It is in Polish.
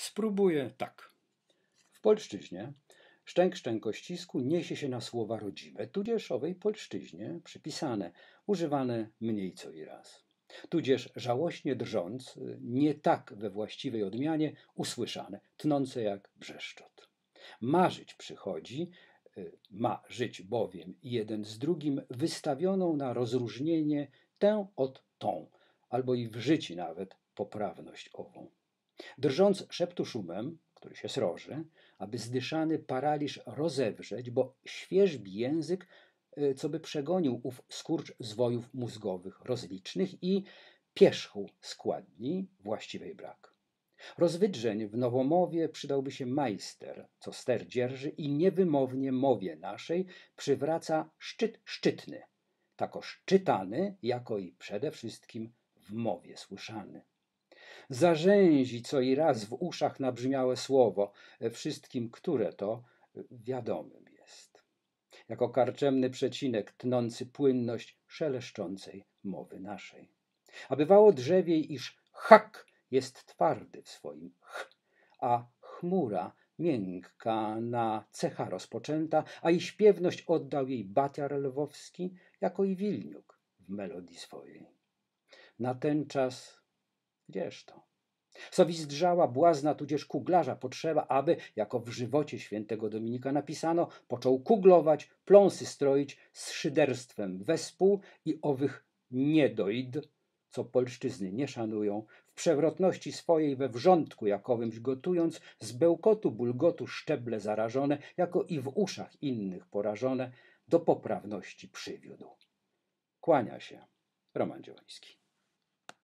Spróbuję tak. W polszczyźnie szczęk szczękościsku niesie się na słowa rodzime, tudzieżowej polszczyźnie przypisane, używane mniej co i raz. Tudzież żałośnie drżąc, nie tak we właściwej odmianie usłyszane, tnące jak brzeszczot. Marzyć przychodzi, y, ma żyć bowiem jeden z drugim wystawioną na rozróżnienie tę od tą, albo i w życiu nawet poprawność ową. Drżąc szeptu szumem, który się sroży, aby zdyszany paraliż rozewrzeć, bo świeżbi język, y, co by przegonił ów skurcz zwojów mózgowych rozlicznych i pierzchu składni właściwej brak. Rozwydrzeń w nowomowie przydałby się majster, co ster dzierży i niewymownie mowie naszej przywraca szczyt szczytny, tako szczytany, jako i przede wszystkim w mowie słyszany zarzęzi co i raz w uszach nabrzmiałe słowo, wszystkim, które to wiadomym jest. Jako karczemny przecinek tnący płynność szeleszczącej mowy naszej. A bywało drzewiej, iż hak jest twardy w swoim ch, a chmura miękka na cecha rozpoczęta, a i śpiewność oddał jej Batiar Lwowski, jako i Wilniuk w melodii swojej. Na ten czas Gdzież to? Sowizdrzała, błazna, tudzież kuglarza potrzeba, aby, jako w żywocie świętego Dominika napisano, począł kuglować, pląsy stroić z szyderstwem wespół i owych niedoid, co polszczyzny nie szanują, w przewrotności swojej we wrzątku jakowymś gotując, z bełkotu, bulgotu szczeble zarażone, jako i w uszach innych porażone, do poprawności przywiódł. Kłania się Roman Dziełański.